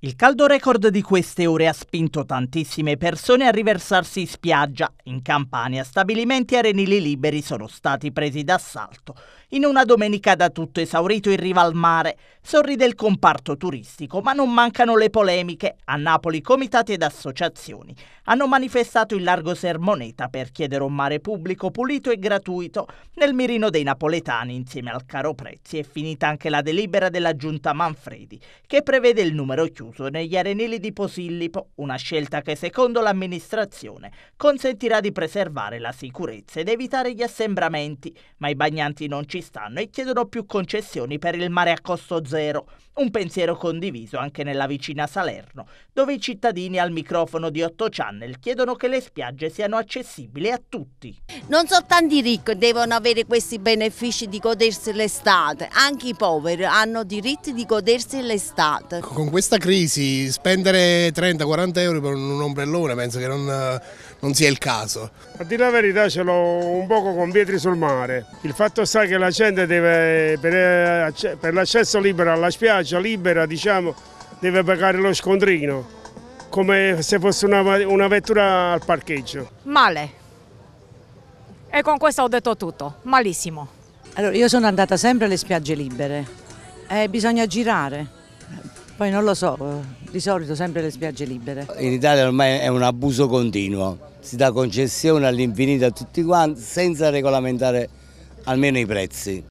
Il caldo record di queste ore ha spinto tantissime persone a riversarsi in spiaggia. In Campania stabilimenti arenili liberi sono stati presi d'assalto. In una domenica da tutto esaurito in riva al mare sorride il comparto turistico, ma non mancano le polemiche. A Napoli comitati ed associazioni hanno manifestato in largo Sermoneta per chiedere un mare pubblico pulito e gratuito. Nel mirino dei napoletani, insieme al caro prezzi, è finita anche la delibera della giunta Manfredi, che prevede il numero chiuso chiuso negli arenili di Posillipo, una scelta che secondo l'amministrazione consentirà di preservare la sicurezza ed evitare gli assembramenti, ma i bagnanti non ci stanno e chiedono più concessioni per il mare a costo zero, un pensiero condiviso anche nella vicina Salerno, dove i cittadini al microfono di 8 Channel chiedono che le spiagge siano accessibili a tutti. Non soltanto i ricchi devono avere questi benefici di godersi l'estate, anche i poveri hanno diritto di godersi l'estate. Con questa crisi crisi, spendere 30-40 euro per un ombrellone penso che non, non sia il caso. A dire la verità ce l'ho un poco con pietri sul mare. Il fatto sta che la gente deve, per, eh, per l'accesso libero alla spiaggia libera, diciamo, deve pagare lo scontrino, come se fosse una, una vettura al parcheggio. Male. E con questo ho detto tutto, malissimo. Allora, io sono andata sempre alle spiagge libere, eh, bisogna girare. Poi non lo so, di solito sempre le spiagge libere. In Italia ormai è un abuso continuo, si dà concessione all'infinito a tutti quanti senza regolamentare almeno i prezzi.